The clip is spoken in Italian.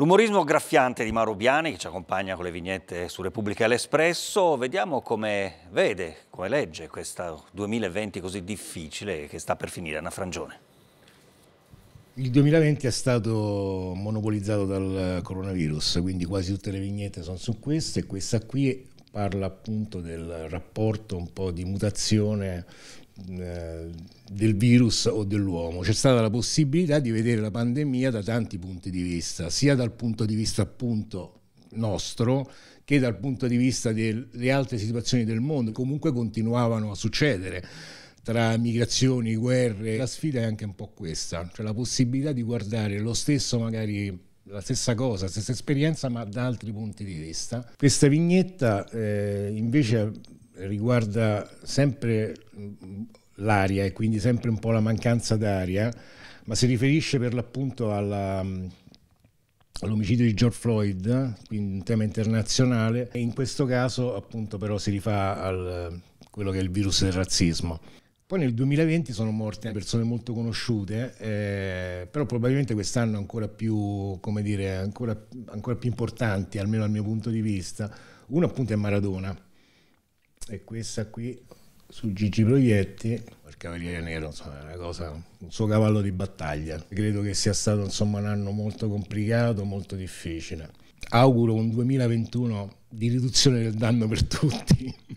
L'umorismo graffiante di Mauro Biani, che ci accompagna con le vignette su Repubblica e l'Espresso, vediamo come vede, come legge questo 2020 così difficile che sta per finire. Anna Frangione. Il 2020 è stato monopolizzato dal coronavirus, quindi quasi tutte le vignette sono su queste, questa qui parla appunto del rapporto un po' di mutazione eh, del virus o dell'uomo. C'è stata la possibilità di vedere la pandemia da tanti punti di vista, sia dal punto di vista appunto nostro che dal punto di vista delle altre situazioni del mondo, comunque continuavano a succedere tra migrazioni, guerre. La sfida è anche un po' questa, cioè la possibilità di guardare lo stesso magari la stessa cosa, la stessa esperienza, ma da altri punti di vista. Questa vignetta eh, invece riguarda sempre mm, l'aria e quindi sempre un po' la mancanza d'aria, ma si riferisce per l'appunto mm, all'omicidio all di George Floyd, quindi un tema internazionale, e in questo caso appunto però si rifà a mm, quello che è il virus del razzismo. Poi nel 2020 sono morte persone molto conosciute, eh, però probabilmente quest'anno ancora più, come dire, ancora, ancora più importanti, almeno dal mio punto di vista. Uno appunto è Maradona, è questa qui su Gigi Proietti, il Cavaliere Nero, insomma, è una cosa, un suo cavallo di battaglia. Credo che sia stato insomma, un anno molto complicato, molto difficile. Auguro un 2021 di riduzione del danno per tutti.